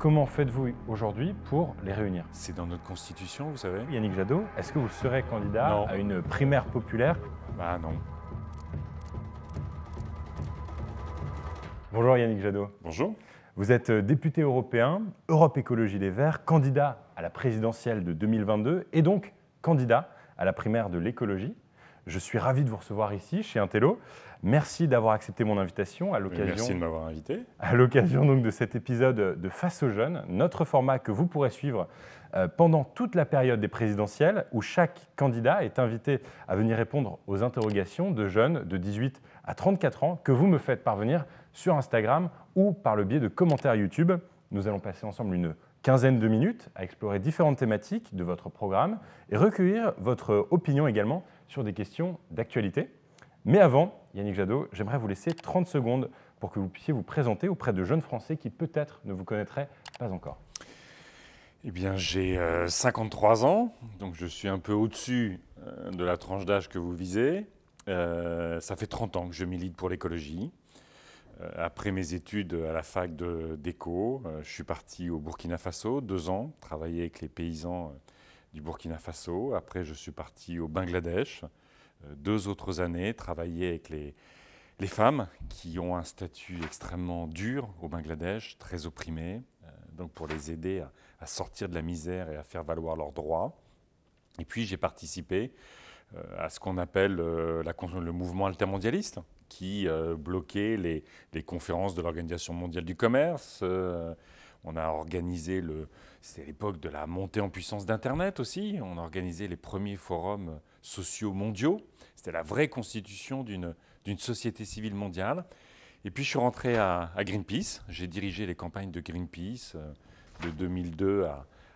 Comment faites-vous aujourd'hui pour les réunir C'est dans notre constitution, vous savez. Yannick Jadot, est-ce que vous serez candidat à une primaire populaire Bah non. Bonjour Yannick Jadot. Bonjour. Vous êtes euh, député européen, Europe Écologie Les Verts, candidat à la présidentielle de 2022 et donc candidat à la primaire de l'écologie. Je suis ravi de vous recevoir ici chez Intello. Merci d'avoir accepté mon invitation à l'occasion. de de cet épisode de Face aux jeunes, notre format que vous pourrez suivre euh, pendant toute la période des présidentielles, où chaque candidat est invité à venir répondre aux interrogations de jeunes de 18 à 34 ans que vous me faites parvenir sur Instagram ou par le biais de commentaires YouTube. Nous allons passer ensemble une quinzaine de minutes à explorer différentes thématiques de votre programme et recueillir votre opinion également sur des questions d'actualité. Mais avant, Yannick Jadot, j'aimerais vous laisser 30 secondes pour que vous puissiez vous présenter auprès de jeunes Français qui peut-être ne vous connaîtraient pas encore. Eh bien, j'ai 53 euh, ans, donc je suis un peu au-dessus euh, de la tranche d'âge que vous visez. Euh, ça fait 30 ans que je milite pour l'écologie. après mes études à la fac d'éco, je suis parti au Burkina Faso, deux ans, travailler avec les paysans du Burkina Faso. Après, je suis parti au Bangladesh, euh, deux autres années, travailler avec les, femmes qui ont un statut extrêmement dur au Bangladesh, très opprimées, euh, donc pour les aider à, sortir de la misère et à faire valoir leurs droits. Et puis j'ai participé euh, à ce qu'on appelle la, le mouvement altermondialiste, qui bloquait les, les conférences de l'Organisation mondiale du commerce. On a organisé le. C'était l'époque de la montée en puissance d'Internet aussi. On a organisé les premiers forums sociaux mondiaux. C'était la vraie constitution d'une société civile mondiale. Et puis je suis rentré à, Greenpeace. J'ai dirigé les campagnes de Greenpeace euh, de 2002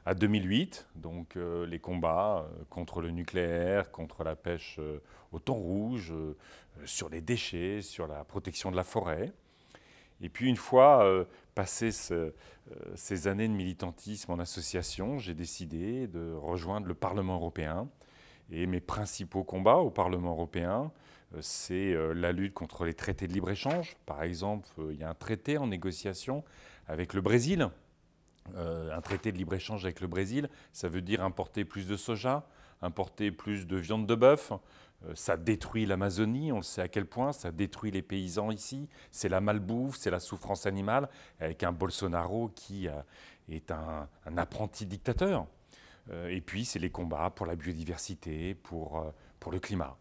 à, 2008, donc euh, les combats euh, contre le nucléaire, contre la pêche au thon rouge, sur les déchets, sur la protection de la forêt. Et puis une fois passé euh, ces années de militantisme en association, j'ai décidé de rejoindre le Parlement européen. Et mes principaux combats au Parlement européen, euh, c'est euh, la lutte contre les traités de libre-échange. Par exemple, il y a un traité en négociation avec le Brésil. un traité de libre-échange avec le Brésil, ça veut dire importer plus de soja, importer plus de viande de bœuf, euh, ça détruit l'Amazonie, on le sait à quel point, ça détruit les paysans ici, c'est la malbouffe, c'est la souffrance animale, avec un Bolsonaro qui euh, est un, apprenti dictateur. Euh, et puis, c'est les combats pour la biodiversité, pour, pour le climat.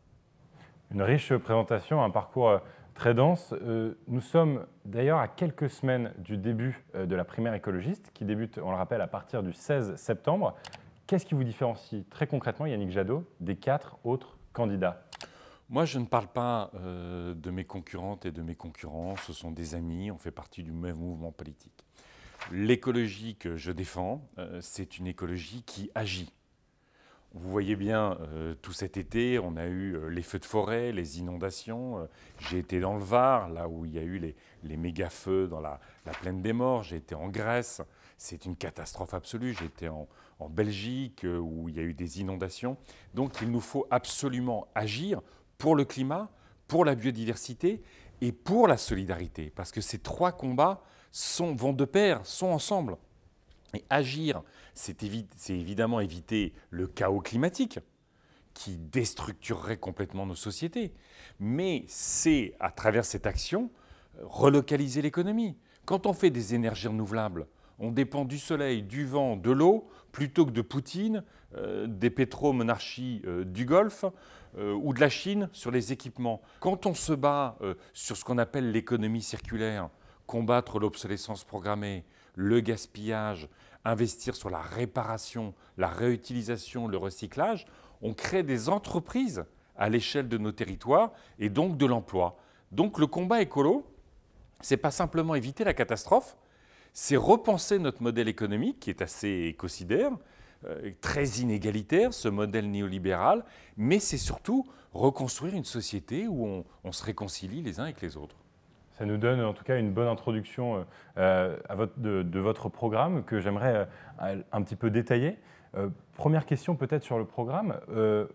Une riche présentation, un parcours très dense. Nous sommes d'ailleurs à quelques semaines du début de la primaire écologiste, qui débute, on le rappelle, à partir du 16 septembre. Qu'est-ce qui vous différencie très concrètement, Yannick Jadot, des quatre autres candidat moi, je ne parle pas euh, de mes concurrentes et de mes concurrents. Ce sont des amis, on fait partie du même mouvement politique. L'écologie que je défends, euh, c'est une écologie qui agit. Vous voyez bien, euh, tout cet été, on a eu les feux de forêt, les inondations. J'ai été dans le Var, là où il y a eu les, méga-feux dans la, la, plaine des morts. J'ai été en Grèce. C'est une catastrophe absolue. été en, en Belgique, euh, où il y a eu des inondations. Donc il nous faut absolument agir pour le climat, pour la biodiversité et pour la solidarité, parce que ces trois combats sont, vont de pair, sont ensemble. Et agir, c'est évidemment éviter le chaos climatique qui déstructurerait complètement nos sociétés, mais c'est à travers cette action relocaliser l'économie. Quand on fait des énergies renouvelables, on dépend du soleil, du vent, de l'eau, plutôt que de Poutine, euh, des pétromonarchies euh, du Golfe euh, ou de la Chine sur les équipements. Quand on se bat sur ce qu'on appelle l'économie circulaire, combattre l'obsolescence programmée, le gaspillage, investir sur la réparation, la réutilisation, le recyclage, on crée des entreprises à l'échelle de nos territoires et donc de l'emploi. Donc le combat écolo, n'est pas simplement éviter la catastrophe, c'est repenser notre modèle économique qui est assez écocidaire, euh, très inégalitaire, ce modèle néolibéral, mais c'est surtout reconstruire une société où on, se réconcilie les uns avec les autres. Ça nous donne en tout cas une bonne introduction euh, euh, de, votre programme que j'aimerais un petit peu détailler. première question peut-être sur le programme.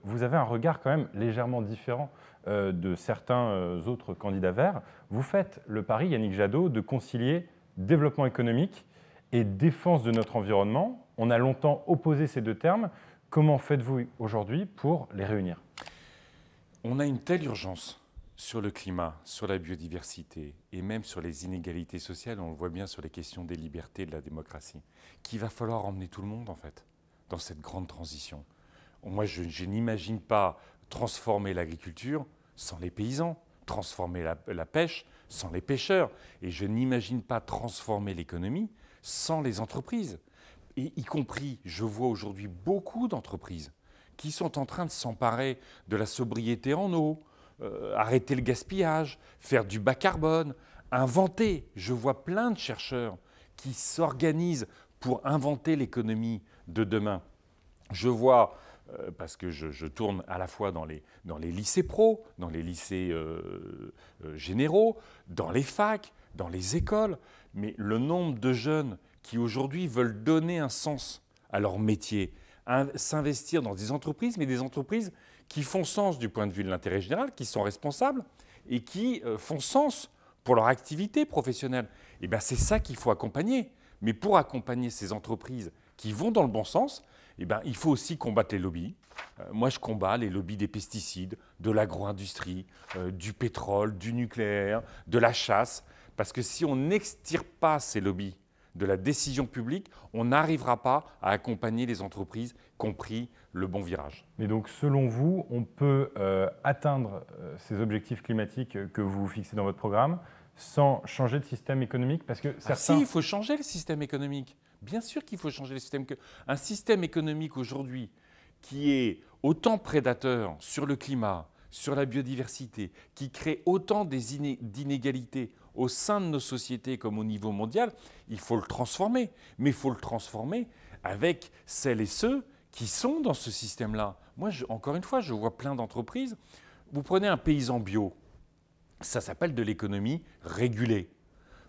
vous avez un regard quand même légèrement différent de certains autres candidats verts. Vous faites le pari, Yannick Jadot, de concilier développement économique et défense de notre environnement. On a longtemps opposé ces deux termes. Comment faites-vous aujourd'hui pour les réunir On a une telle urgence sur le climat, sur la biodiversité et même sur les inégalités sociales, on le voit bien sur les questions des libertés et de la démocratie, qu'il va falloir emmener tout le monde en fait dans cette grande transition. Moi, je n'imagine pas transformer l'agriculture sans les paysans transformer la, pêche sans les pêcheurs. Et je n'imagine pas transformer l'économie sans les entreprises. Et y compris, je vois aujourd'hui beaucoup d'entreprises qui sont en train de s'emparer de la sobriété en eau, euh, arrêter le gaspillage, faire du bas carbone, inventer. Je vois plein de chercheurs qui s'organisent pour inventer l'économie de demain. Je vois euh, parce que je, tourne à la fois dans les, lycées pro, dans les lycées euh, euh, généraux, dans les facs, dans les écoles, mais le nombre de jeunes qui aujourd'hui veulent donner un sens à leur métier, s'investir dans des entreprises, mais des entreprises qui font sens du point de vue de l'intérêt général, qui sont responsables et qui font sens pour leur activité professionnelle. Et eh ben, c'est ça qu'il faut accompagner. Mais pour accompagner ces entreprises qui vont dans le bon sens, eh ben, il faut aussi combattre les lobbies. Euh, moi, je combats les lobbies des pesticides, de l'agro-industrie, euh, du pétrole, du nucléaire, de la chasse. Parce que si on n'extire pas ces lobbies de la décision publique, on n'arrivera pas à accompagner les entreprises, compris le bon virage. Mais donc, selon vous, on peut euh, atteindre ces objectifs climatiques que vous fixez dans votre programme sans changer de système économique Parce que ah, certains... si, il faut changer le système économique. Bien sûr qu'il faut changer le système. Un système économique aujourd'hui qui est autant prédateur sur le climat, sur la biodiversité, qui crée autant d'inégalités au sein de nos sociétés comme au niveau mondial, il faut le transformer. Mais il faut le transformer avec celles et ceux qui sont dans ce système-là. Moi, encore une fois, je vois plein d'entreprises. Vous prenez un paysan bio, ça s'appelle de l'économie régulée.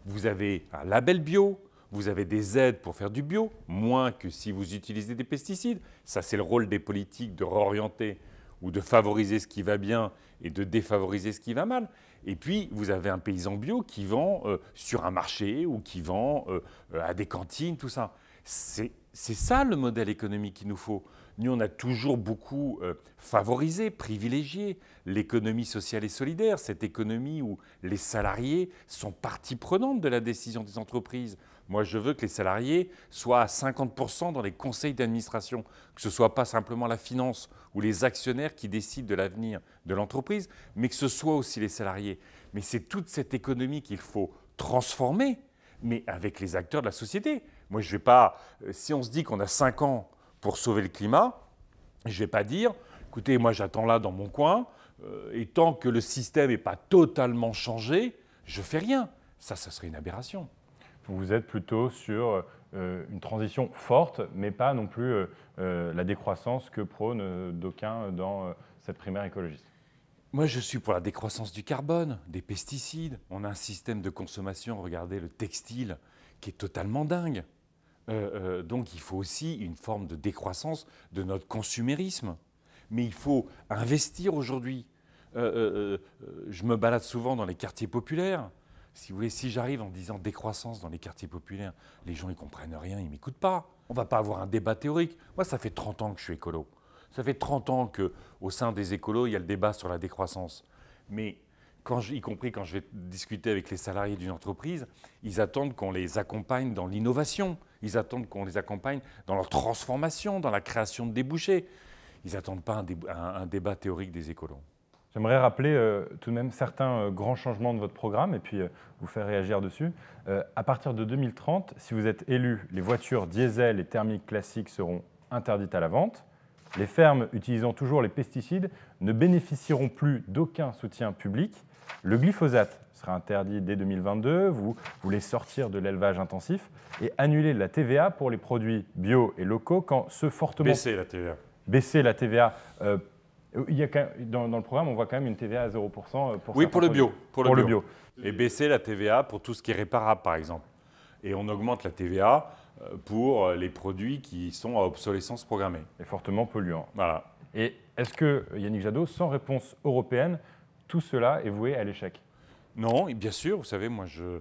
Vous avez un label bio, vous avez des aides pour faire du bio, moins que si vous utilisez des pesticides. Ça, c'est le rôle des politiques de réorienter ou de favoriser ce qui va bien et de défavoriser ce qui va mal. Et puis, vous avez un paysan bio qui vend euh, sur un marché ou qui vend euh, euh, à des cantines, tout ça. C'est ça le modèle économique qu'il nous faut. Nous, on a toujours beaucoup favorisé, privilégié l'économie sociale et solidaire, cette économie où les salariés sont partie prenante de la décision des entreprises. Moi, je veux que les salariés soient à 50% dans les conseils d'administration, que ce ne soit pas simplement la finance ou les actionnaires qui décident de l'avenir de l'entreprise, mais que ce soit aussi les salariés. Mais c'est toute cette économie qu'il faut transformer, mais avec les acteurs de la société. Moi, je vais pas. Euh, si on se dit qu'on a 5 ans pour sauver le climat, je ne vais pas dire écoutez, moi, j'attends là dans mon coin, euh, et tant que le système n'est pas totalement changé, je fais rien. Ça, ça serait une aberration vous êtes plutôt sur euh, une transition forte, mais pas non plus euh, euh, la décroissance que prône d'aucuns dans cette primaire écologiste. Moi, je suis pour la décroissance du carbone, des pesticides. On a un système de consommation, regardez le textile, qui est totalement dingue. donc, il faut aussi une forme de décroissance de notre consumérisme. Mais il faut investir aujourd'hui. je me balade souvent dans les quartiers populaires si vous voulez, si j'arrive en disant décroissance dans les quartiers populaires, les gens ne comprennent rien, ils m'écoutent pas. On va pas avoir un débat théorique. Moi, ça fait 30 ans que je suis écolo. Ça fait 30 ans que au sein des écolos, il y a le débat sur la décroissance. Mais quand y compris quand je vais discuter avec les salariés d'une entreprise, ils attendent qu'on les accompagne dans l'innovation, ils attendent qu'on les accompagne dans leur transformation, dans la création de débouchés. Ils n'attendent pas un débat théorique des écolos. J'aimerais rappeler euh, tout de même certains euh, grands changements de votre programme et puis euh, vous faire réagir dessus. à partir de 2030, si vous êtes élu, les voitures diesel et thermiques classiques seront interdites à la vente. Les fermes utilisant toujours les pesticides ne bénéficieront plus d'aucun soutien public. Le glyphosate sera interdit dès 2022. Vous voulez sortir de l'élevage intensif et annuler la TVA pour les produits bio et locaux quand ce fortement... Baisser la TVA. Baisser la TVA dans, le programme, on voit quand même une TVA à 0% pour euh, Oui, pour le bio. Pour, le, bio. le bio. Et baisser la TVA pour tout ce qui est réparable, par exemple. Et on augmente la TVA euh, pour les produits qui sont à obsolescence programmée. Et fortement polluants. Voilà. Et est-ce que, Yannick Jadot, sans réponse européenne, tout cela est voué à l'échec Non, bien sûr. Vous savez, moi, euh,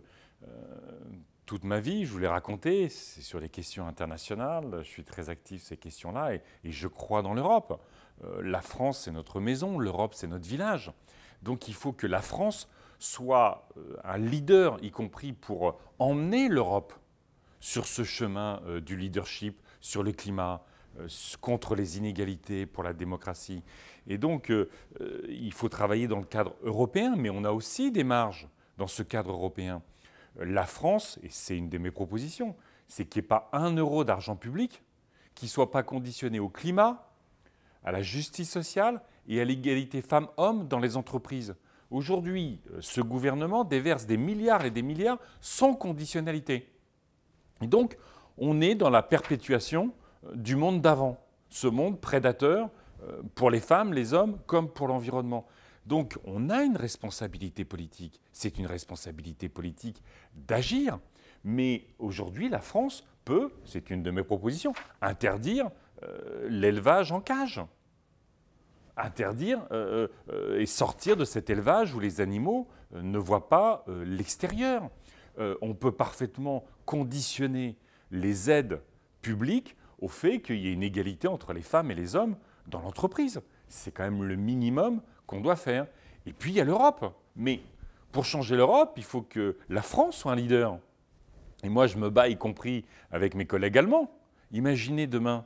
toute ma vie, je vous l'ai raconté, c'est sur les questions internationales. Je suis très actif sur ces questions-là et je crois dans l'Europe. Euh, la France, c'est notre maison, l'Europe, c'est notre village. Donc il faut que la France soit euh, un leader, y compris pour emmener l'Europe sur ce chemin euh, du leadership, sur le climat, contre les inégalités, pour la démocratie. Et donc, il faut travailler dans le cadre européen, mais on a aussi des marges dans ce cadre européen. La France, et c'est une de mes propositions, c'est qu'il n'y ait pas un euro d'argent public qui ne soit pas conditionné au climat, à la justice sociale et à l'égalité femmes-hommes dans les entreprises. Aujourd'hui, euh, ce gouvernement déverse des milliards et des milliards sans conditionnalité. Et donc, on est dans la perpétuation euh, du monde d'avant, ce monde prédateur euh, pour les femmes, les hommes, comme pour l'environnement. Donc, on a une responsabilité politique. C'est une responsabilité politique d'agir. Mais aujourd'hui, la France peut, c'est une de mes propositions, interdire euh, l'élevage en cage. Interdire euh, euh, et sortir de cet élevage où les animaux ne voient pas l'extérieur. on peut parfaitement conditionner les aides publiques au fait qu'il y ait une égalité entre les femmes et les hommes dans l'entreprise. C'est quand même le minimum qu'on doit faire. Et puis il y a l'Europe. Mais pour changer l'Europe, il faut que la France soit un leader. Et moi, je me bats, y compris avec mes collègues allemands. Imaginez demain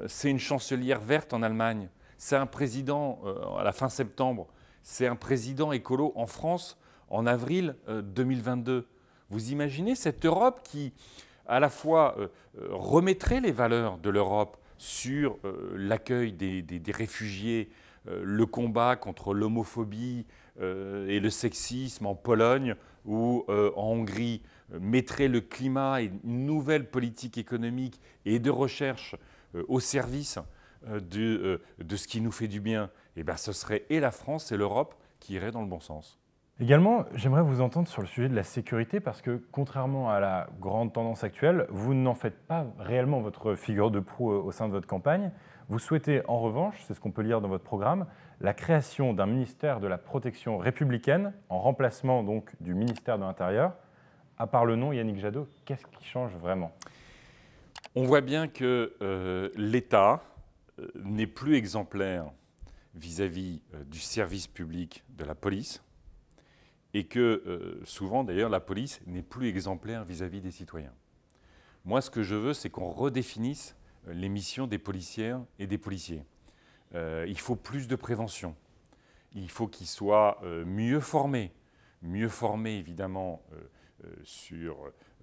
euh, c'est une chancelière verte en Allemagne, c'est un président euh, à la fin septembre, c'est un président écolo en France en avril 2022. Euh, Vous imaginez cette Europe qui, à la fois, remettrait les valeurs de l'Europe sur l'accueil des, des, réfugiés, le combat contre l'homophobie et le sexisme en Pologne ou en Hongrie, mettrait le climat et une nouvelle politique économique et de recherche euh, au service euh, euh, de, ce qui nous fait du bien, eh ben, ce serait et la France et l'Europe qui iraient dans le bon sens. Également, j'aimerais vous entendre sur le sujet de la sécurité, parce que contrairement à la grande tendance actuelle, vous n'en faites pas réellement votre figure de proue au sein de votre campagne. Vous souhaitez en revanche, c'est ce qu'on peut lire dans votre programme, la création d'un ministère de la protection républicaine, en remplacement donc du ministère de l'Intérieur. À part le nom, Yannick Jadot, qu'est-ce qui change vraiment on voit bien que euh, l'État euh, n'est plus exemplaire vis-à-vis euh, du service public de la police et que souvent d'ailleurs la police n'est plus exemplaire vis-à-vis des citoyens. Moi ce que je veux c'est qu'on redéfinisse les missions des policières et des policiers. il faut plus de prévention, il faut qu'ils soient mieux formés, mieux formés évidemment sur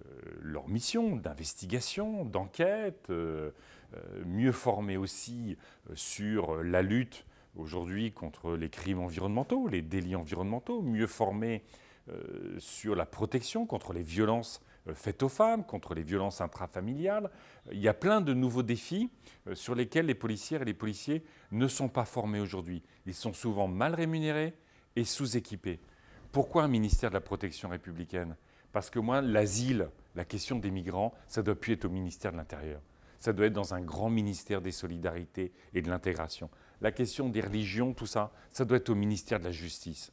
euh, leur mission d'investigation, d'enquête, euh, euh, mieux formés aussi sur la lutte aujourd'hui contre les crimes environnementaux, les délits environnementaux, mieux formés sur la protection contre les violences faites aux femmes, contre les violences intrafamiliales. Il y a plein de nouveaux défis sur lesquels les policières et les policiers ne sont pas formés aujourd'hui. Ils sont souvent mal rémunérés et sous-équipés. Pourquoi un ministère de la protection républicaine parce que moi, l'asile, la question des migrants, ça ne doit plus être au ministère de l'Intérieur. Ça doit être dans un grand ministère des solidarités et de l'intégration. La question des religions, tout ça, ça doit être au ministère de la Justice.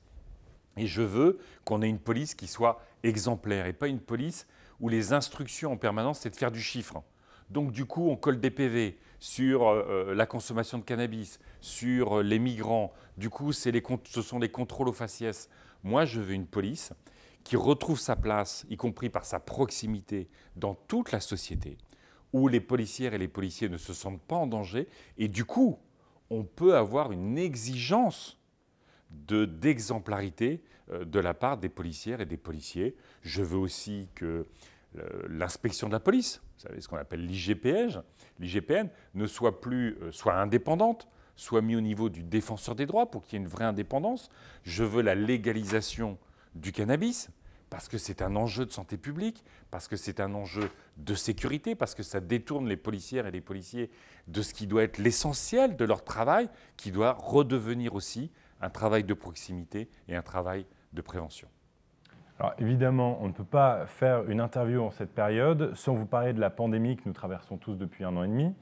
Et je veux qu'on ait une police qui soit exemplaire et pas une police où les instructions en permanence, c'est de faire du chiffre. Donc du coup, on colle des PV sur euh, euh, la consommation de cannabis, sur euh, les migrants. Du coup, les, ce sont les contrôles aux faciès. Moi, je veux une police qui retrouve sa place, y compris par sa proximité, dans toute la société, où les policières et les policiers ne se sentent pas en danger, et du coup, on peut avoir une exigence d'exemplarité euh, de, la part des policières et des policiers. Je veux aussi que euh, l'inspection de la police, vous savez ce qu'on appelle l'IGPN, l'IGPN ne soit plus euh, soit indépendante, soit mise au niveau du défenseur des droits pour qu'il y ait une vraie indépendance. Je veux la légalisation du cannabis, parce que c'est un enjeu de santé publique, parce que c'est un enjeu de sécurité, parce que ça détourne les policières et les policiers de ce qui doit être l'essentiel de leur travail, qui doit redevenir aussi un travail de proximité et un travail de prévention. Alors évidemment, on ne peut pas faire une interview en cette période sans vous parler de la pandémie que nous traversons tous depuis un an et demi.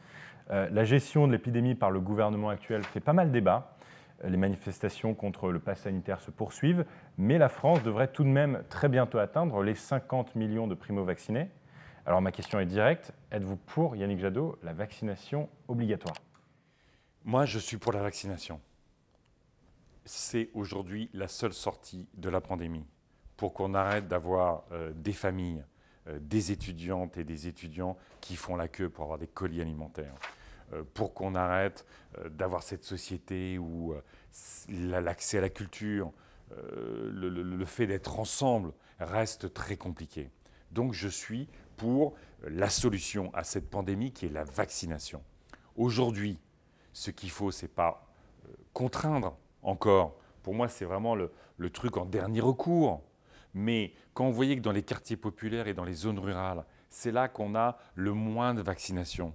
Euh, la gestion de l'épidémie par le gouvernement actuel fait pas mal débat les manifestations contre le pass sanitaire se poursuivent, mais la France devrait tout de même très bientôt atteindre les 50 millions de primo-vaccinés. Alors ma question est directe, êtes-vous pour, Yannick Jadot, la vaccination obligatoire Moi, je suis pour la vaccination. C'est aujourd'hui la seule sortie de la pandémie pour qu'on arrête d'avoir euh, des familles, euh, des étudiantes et des étudiants qui font la queue pour avoir des colis alimentaires. Euh, pour qu'on arrête euh, d'avoir cette société où euh, l'accès à la culture, le, fait d'être ensemble reste très compliqué. Donc je suis pour la solution à cette pandémie qui est la vaccination. Aujourd'hui, ce qu'il faut, n'est pas contraindre encore. Pour moi, c'est vraiment le, truc en dernier recours. Mais quand vous voyez que dans les quartiers populaires et dans les zones rurales, c'est là qu'on a le moins de vaccination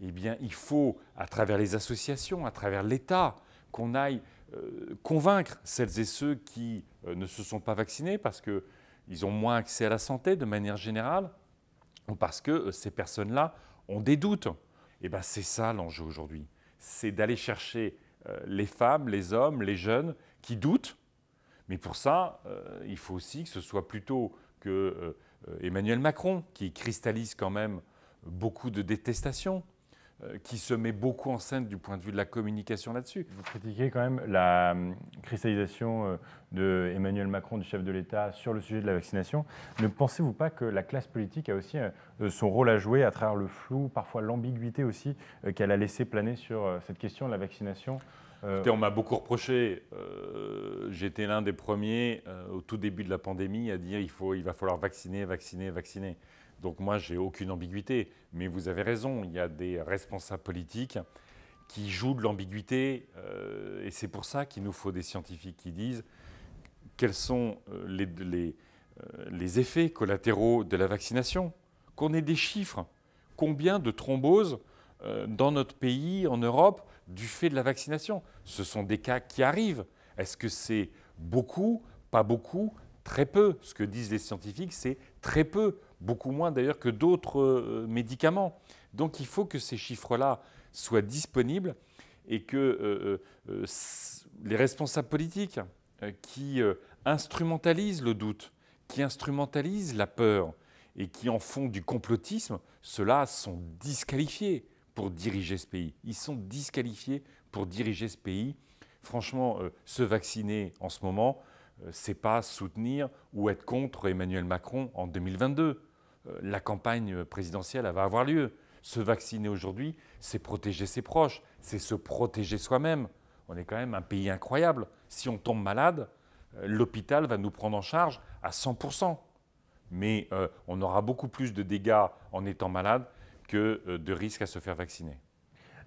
eh bien, il faut, à travers les associations, à travers l'État, qu'on aille euh, convaincre celles et ceux qui euh, ne se sont pas vaccinés parce qu'ils ont moins accès à la santé de manière générale ou parce que euh, ces personnes-là ont des doutes. Eh bien, c'est ça l'enjeu aujourd'hui. C'est d'aller chercher les femmes, les hommes, les jeunes qui doutent. Mais pour ça, il faut aussi que ce soit plutôt que Emmanuel Macron qui cristallise quand même beaucoup de détestation euh, qui se met beaucoup en scène du point de vue de la communication là-dessus. Vous critiquez quand même la euh, cristallisation euh, de Emmanuel Macron, du chef de l'État, sur le sujet de la vaccination. Ne pensez-vous pas que la classe politique a aussi son rôle à jouer à travers le flou, parfois l'ambiguïté aussi qu'elle a laissé planer sur cette question de la vaccination on m'a beaucoup reproché. J'étais l'un des premiers au tout début de la pandémie à dire il, il va falloir vacciner, vacciner, vacciner. Donc moi, j'ai aucune ambiguïté. Mais vous avez raison, il y a des responsables politiques qui jouent de l'ambiguïté. Euh, et c'est pour ça qu'il nous faut des scientifiques qui disent quels sont euh, les, euh, les effets collatéraux de la vaccination, qu'on ait des chiffres. Combien de thromboses dans notre pays, en Europe, du fait de la vaccination Ce sont des cas qui arrivent. Est-ce que c'est beaucoup, pas beaucoup, très peu Ce que disent les scientifiques, c'est très peu beaucoup moins d'ailleurs que d'autres euh, médicaments. Donc il faut que ces chiffres-là soient disponibles et que euh, euh, les responsables politiques qui instrumentalisent le doute, qui instrumentalisent la peur et qui en font du complotisme, ceux-là sont disqualifiés pour diriger ce pays. Ils sont disqualifiés pour diriger ce pays. Franchement, se vacciner en ce moment, ce c'est pas soutenir ou être contre Emmanuel Macron en 2022. Euh, la campagne présidentielle va avoir lieu. Se vacciner aujourd'hui, c'est protéger ses proches, c'est se protéger soi-même. On est quand même un pays incroyable. Si on tombe malade, euh, l'hôpital va nous prendre en charge à 100%. Mais euh, on aura beaucoup plus de dégâts en étant malade que de risques à se faire vacciner.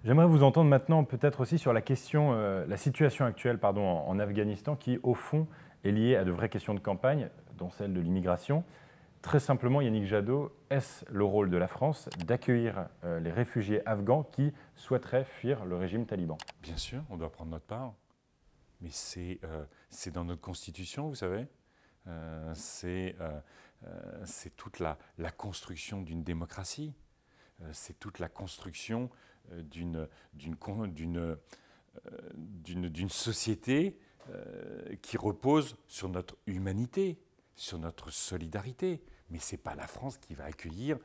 J'aimerais vous entendre maintenant peut-être aussi sur la question, la situation actuelle en, Afghanistan qui, au fond, est liée à de vraies questions de campagne, dont celle de l'immigration. Très simplement, Yannick Jadot, est-ce le rôle de la France d'accueillir euh, les réfugiés afghans qui souhaiteraient fuir le régime taliban Bien sûr, on doit prendre notre part. Mais c'est euh, dans notre constitution, vous savez. Euh, c'est toute la, la construction d'une démocratie. c'est toute la construction d'une société qui repose sur notre humanité, sur notre solidarité mais ce n'est pas la France qui va accueillir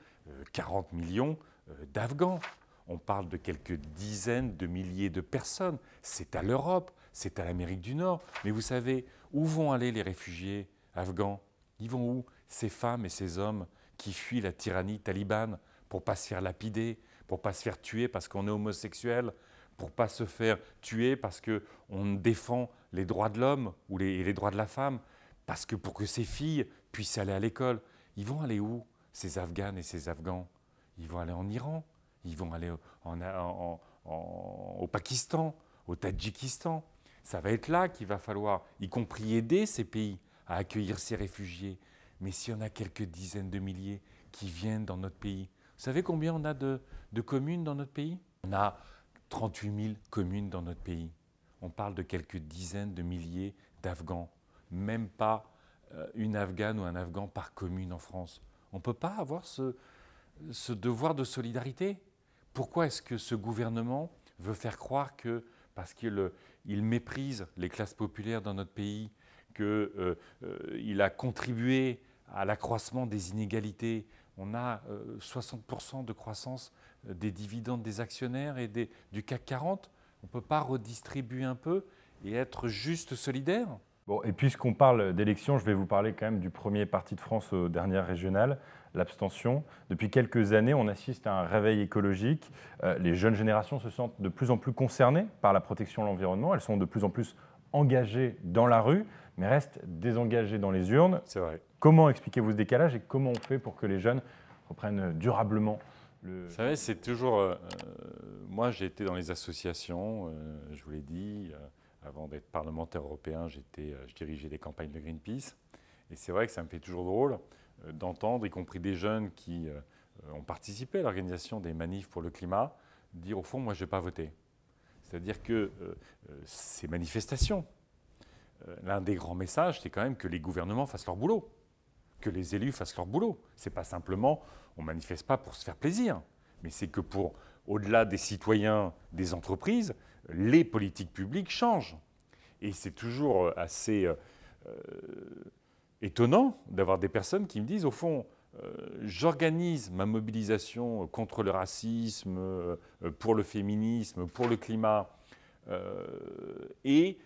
40 euh, millions euh, d'Afghans. On parle de quelques dizaines de milliers de personnes. C'est à l'Europe, c'est à l'Amérique du Nord. Mais vous savez, où vont aller les réfugiés afghans Ils vont où Ces femmes et ces hommes qui fuient la tyrannie talibane pour ne pas se faire lapider, pour ne pas se faire tuer parce qu'on est homosexuel, pour ne pas se faire tuer parce qu'on défend les droits de l'homme ou les, les droits de la femme, parce que pour que ces filles puissent aller à l'école. Ils vont aller où, ces Afghanes et ces Afghans Ils vont aller en Iran, ils vont aller en, au Pakistan, au Tadjikistan. Ça va être là qu'il va falloir, y compris aider ces pays à accueillir ces réfugiés. Mais si on a quelques dizaines de milliers qui viennent dans notre pays, vous savez combien on a de, de communes dans notre pays On a 38 000 communes dans notre pays. On parle de quelques dizaines de milliers d'Afghans, même pas euh, une Afghane ou un Afghan par commune en France. On ne peut pas avoir ce, devoir de solidarité. Pourquoi est-ce que ce gouvernement veut faire croire que, parce qu'il euh, méprise les classes populaires dans notre pays, qu'il euh, a contribué à l'accroissement des inégalités, on a 60% de croissance des dividendes des actionnaires et du CAC 40, on ne peut pas redistribuer un peu et être juste solidaire Bon, et puisqu'on parle d'élections, je vais vous parler quand même du premier parti de France aux dernières régionales, l'abstention. Depuis quelques années, on assiste à un réveil écologique. Euh, les jeunes générations se sentent de plus en plus concernées par la protection de l'environnement. Elles sont de plus en plus engagées dans la rue, mais restent désengagées dans les urnes. C'est vrai. Comment expliquez-vous ce décalage et comment on fait pour que les jeunes reprennent durablement le... Vous savez, c'est toujours... Euh, euh, moi, j'ai été dans les associations, je vous l'ai dit avant d'être parlementaire européen, j'étais, euh, je dirigeais des campagnes de Greenpeace. Et c'est vrai que ça me fait toujours drôle euh, d'entendre, y compris des jeunes qui euh, ont participé à l'organisation des manifs pour le climat, dire au fond, moi, je vais pas voté C'est-à-dire que ces manifestations, l'un des grands messages, c'est quand même que les gouvernements fassent leur boulot, que les élus fassent leur boulot. C'est pas simplement, on manifeste pas pour se faire plaisir, mais c'est que pour, au-delà des citoyens, des entreprises, les politiques publiques changent. Et c'est toujours euh, assez euh, euh, étonnant d'avoir des personnes qui me disent, au fond, j'organise ma mobilisation contre le racisme, pour le féminisme, pour le climat, et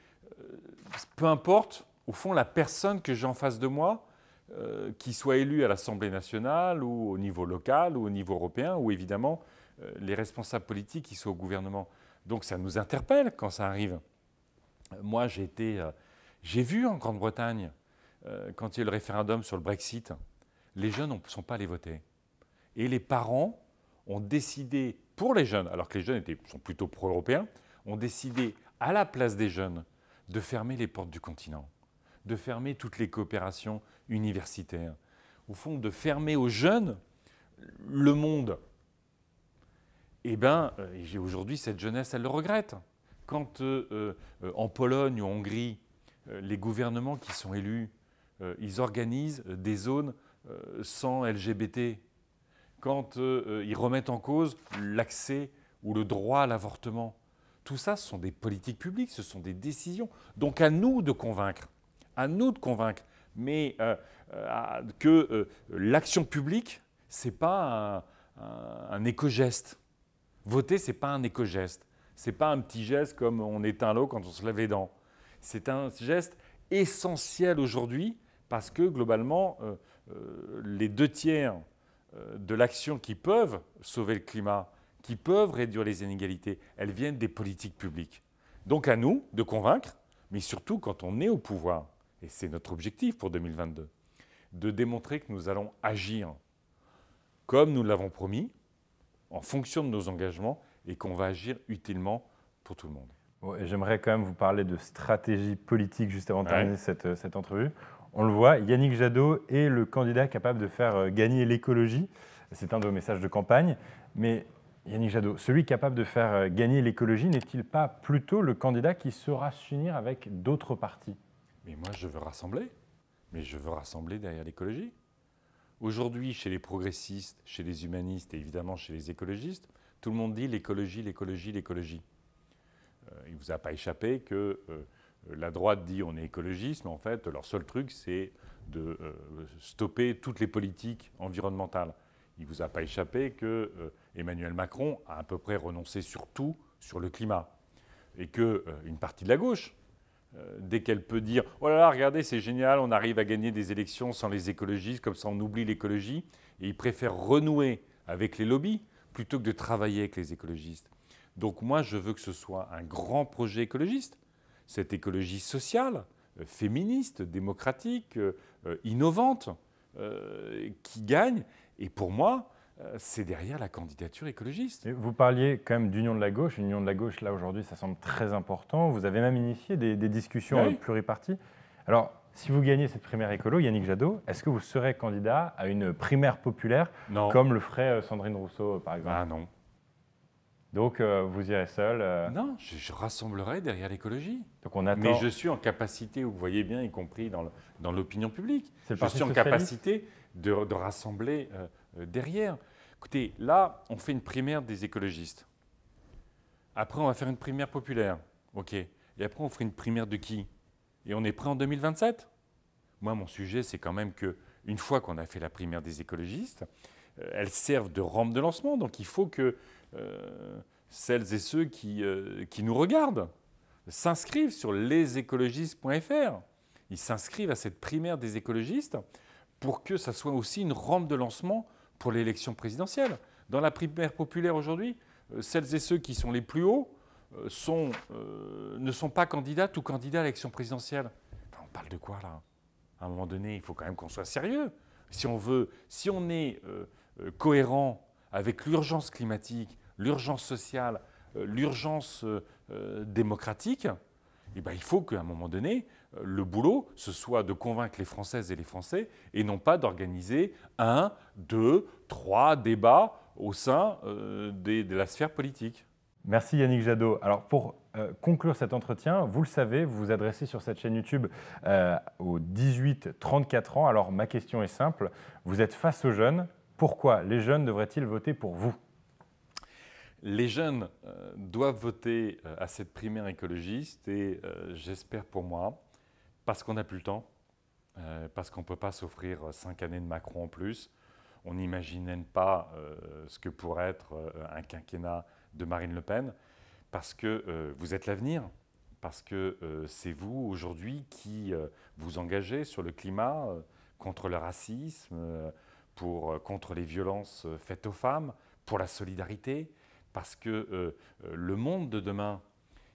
peu importe, au fond, la personne que j'ai en face de moi, qui soit élue à l'Assemblée nationale ou au niveau local ou au niveau européen, ou évidemment les responsables politiques qui sont au gouvernement. Donc ça nous interpelle quand ça arrive. Moi, j'ai euh, vu en Grande-Bretagne, euh, quand il y a eu le référendum sur le Brexit, les jeunes ne sont pas allés voter. Et les parents ont décidé, pour les jeunes, alors que les jeunes sont plutôt pro-européens, ont décidé, à la place des jeunes, de fermer les portes du continent, de fermer toutes les coopérations universitaires, au fond, de fermer aux jeunes le monde eh bien, euh, aujourd'hui, cette jeunesse, elle le regrette. Quand euh, euh, en Pologne ou en Hongrie, les gouvernements qui sont élus, ils organisent des zones sans LGBT, quand ils remettent en cause l'accès ou le droit à l'avortement, tout ça, ce sont des politiques publiques, ce sont des décisions. Donc à nous de convaincre, à nous de convaincre, mais que l'action publique, n'est pas un éco-geste Voter, n'est pas un éco-geste. C'est pas un petit geste comme on éteint l'eau quand on se lave les dents. C'est un geste essentiel aujourd'hui parce que globalement, euh, euh, les deux tiers euh, de l'action qui peuvent sauver le climat, qui peuvent réduire les inégalités, elles viennent des politiques publiques. Donc à nous de convaincre, mais surtout quand on est au pouvoir, et c'est notre objectif pour 2022, de démontrer que nous allons agir comme nous l'avons promis, en fonction de nos engagements et qu'on va agir utilement pour tout le monde. J'aimerais quand même vous parler de stratégie politique juste avant de terminer cette, euh, cette, entrevue. On le voit, Yannick Jadot est le candidat capable de faire euh, gagner l'écologie. C'est un de vos messages de campagne. Mais Yannick Jadot, celui capable de faire euh, gagner l'écologie n'est-il pas plutôt le candidat qui saura s'unir avec d'autres partis Mais moi, je veux rassembler. Mais je veux rassembler derrière l'écologie. Aujourd'hui, chez les progressistes, chez les humanistes et évidemment chez les écologistes, tout le monde dit l'écologie, l'écologie, l'écologie. Euh, il ne vous a pas échappé que euh, la droite dit on est écologiste, mais en fait, leur seul truc, c'est de euh, stopper toutes les politiques environnementales. Il ne vous a pas échappé que Emmanuel Macron a à peu près renoncé sur tout sur le climat. Et qu'une partie de la gauche, euh, dès qu'elle peut dire Oh là là, regardez, c'est génial, on arrive à gagner des élections sans les écologistes, comme ça on oublie l'écologie. Et ils préfèrent renouer avec les lobbies plutôt que de travailler avec les écologistes. Donc moi, je veux que ce soit un grand projet écologiste, cette écologie sociale, euh, féministe, démocratique, euh, innovante, qui gagne. Et pour moi, euh, c'est derrière la candidature écologiste. Vous parliez quand même d'union de la gauche. Union de la gauche, là, aujourd'hui, ça semble très important. Vous avez même initié des, discussions pluriparties. Alors, si vous gagnez cette primaire écolo, Yannick Jadot, est-ce que vous serez candidat à une primaire populaire comme le ferait euh, Sandrine Rousseau, euh, par exemple Ah non. Donc, vous irez seul Non, je, rassemblerai derrière l'écologie. Donc, on attend... Mais je suis en capacité, vous voyez bien, y compris dans l'opinion publique, je suis en capacité de, rassembler... Euh, derrière. Écoutez, là, on fait une primaire des écologistes. Après, on va faire une primaire populaire. OK. Et après, on ferait une primaire de qui Et on est prêt en 2027 Moi, mon sujet, c'est quand même que une fois qu'on a fait la primaire des écologistes, euh, elles servent de rampe de lancement. Donc, il faut que euh, celles et ceux qui, qui nous regardent s'inscrivent sur lesécologistes.fr. Ils s'inscrivent à cette primaire des écologistes pour que ça soit aussi une rampe de lancement pour l'élection présidentielle. Dans la primaire populaire aujourd'hui, euh, celles et ceux qui sont les plus hauts euh, euh, ne sont pas candidates ou candidats à l'élection présidentielle. on parle de quoi là À un moment donné, il faut quand même qu'on soit sérieux. Si on veut, si on est cohérent avec l'urgence climatique, l'urgence sociale, l'urgence démocratique, eh ben, il faut qu'à un moment donné, le boulot, ce soit de convaincre les Françaises et les Français, et non pas d'organiser un, deux, trois débats au sein euh, de la sphère politique. Merci Yannick Jadot. Alors pour euh, conclure cet entretien, vous le savez, vous vous adressez sur cette chaîne YouTube euh, aux 18-34 ans. Alors ma question est simple, vous êtes face aux jeunes, pourquoi les jeunes devraient-ils voter pour vous les jeunes doivent voter à cette primaire écologiste et j'espère pour moi parce qu'on n'a plus le temps, euh, parce qu'on ne peut pas s'offrir euh, cinq années de Macron en plus. On n'imaginait pas euh, ce que pourrait être un quinquennat de Marine Le Pen, parce que vous êtes l'avenir, parce que c'est vous aujourd'hui qui vous engagez sur le climat, contre le racisme, pour, contre les violences faites aux femmes, pour la solidarité, parce que le monde de demain,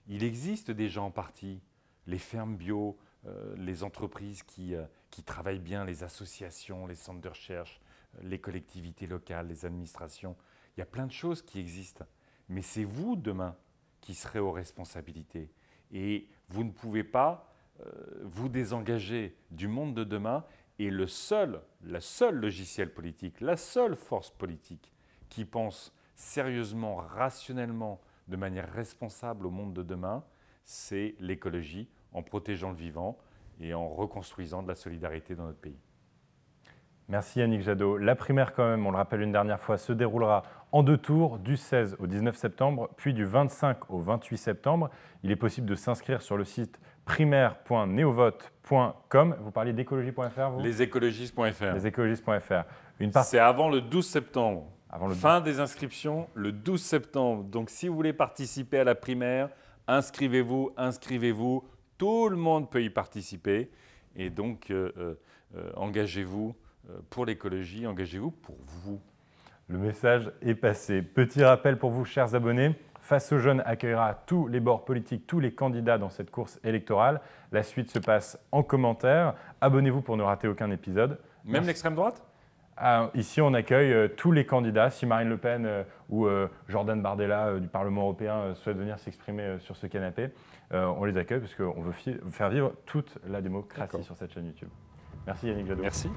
il existe déjà en partie. Les fermes bio, euh, les entreprises euh, qui, travaillent bien, les associations, les centres de recherche, euh, les collectivités locales, les administrations. Il y a plein de choses qui existent. Mais c'est vous, demain, qui serez aux responsabilités. Et vous ne pouvez pas vous désengager du monde de demain. Et le seul, la seule logiciel politique, la seule force politique qui pense sérieusement, rationnellement, de manière responsable au monde de demain, c'est l'écologie en protégeant le vivant et en reconstruisant de la solidarité dans notre pays. Merci Yannick Jadot. La primaire, quand même, on le rappelle une dernière fois, se déroulera en deux tours du 16 au 19 septembre, puis du 25 au 28 septembre. Il est possible de s'inscrire sur le site primaire.neovote.com. Vous parliez d'écologie.fr, Les Lesécologistes.fr. Une part... C'est avant le 12 septembre. Avant le fin des inscriptions, le 12 septembre. Donc si vous voulez participer à la primaire, inscrivez-vous, inscrivez-vous. Tout le monde peut y participer. Et donc, euh, euh, euh, engagez-vous pour l'écologie, engagez-vous pour vous. Le message est passé. Petit rappel pour vous, chers abonnés. Face aux jeunes accueillera tous les bords politiques, tous les candidats dans cette course électorale. La suite se passe en commentaire. Abonnez-vous pour ne rater aucun épisode. Même l'extrême droite ah, ici, on accueille euh, tous les candidats. Si Marine Le Pen euh, ou euh, Jordan Bardella du Parlement européen souhaitent venir s'exprimer sur ce canapé, on les accueille parce qu'on veut faire vivre toute la démocratie sur cette chaîne YouTube. Merci Yannick Jadot. Merci.